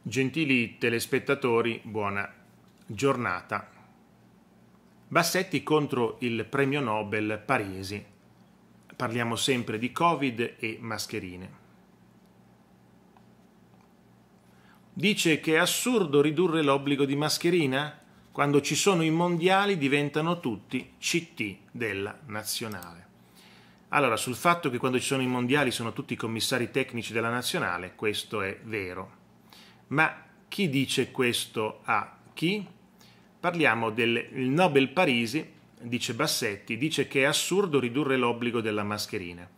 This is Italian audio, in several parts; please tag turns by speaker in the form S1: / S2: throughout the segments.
S1: Gentili telespettatori, buona giornata. Bassetti contro il premio Nobel Parisi. Parliamo sempre di Covid e mascherine. Dice che è assurdo ridurre l'obbligo di mascherina? Quando ci sono i mondiali diventano tutti CT della nazionale. Allora, sul fatto che quando ci sono i mondiali sono tutti commissari tecnici della nazionale, questo è vero ma chi dice questo a chi? Parliamo del Nobel Parisi, dice Bassetti, dice che è assurdo ridurre l'obbligo della mascherina.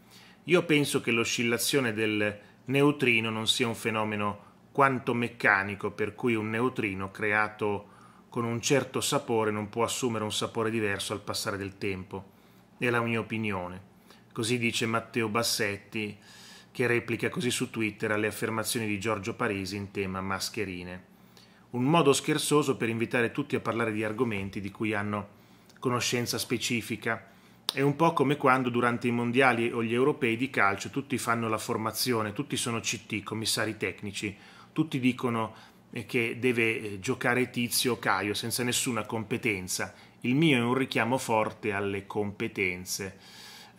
S1: Io penso che l'oscillazione del neutrino non sia un fenomeno quanto meccanico, per cui un neutrino creato con un certo sapore non può assumere un sapore diverso al passare del tempo. È la mia opinione. Così dice Matteo Bassetti, che replica così su Twitter alle affermazioni di Giorgio Parisi in tema mascherine. Un modo scherzoso per invitare tutti a parlare di argomenti di cui hanno conoscenza specifica. È un po' come quando durante i mondiali o gli europei di calcio tutti fanno la formazione, tutti sono CT, commissari tecnici, tutti dicono eh, che deve eh, giocare Tizio o Caio senza nessuna competenza. Il mio è un richiamo forte alle competenze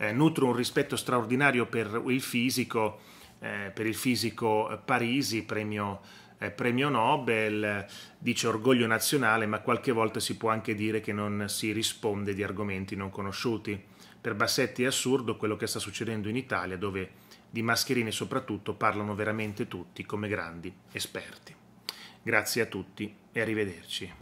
S1: eh, nutro un rispetto straordinario per il fisico, eh, per il fisico eh, Parisi, premio, eh, premio Nobel, dice orgoglio nazionale, ma qualche volta si può anche dire che non si risponde di argomenti non conosciuti. Per Bassetti è assurdo quello che sta succedendo in Italia, dove di mascherine soprattutto parlano veramente tutti come grandi esperti. Grazie a tutti e arrivederci.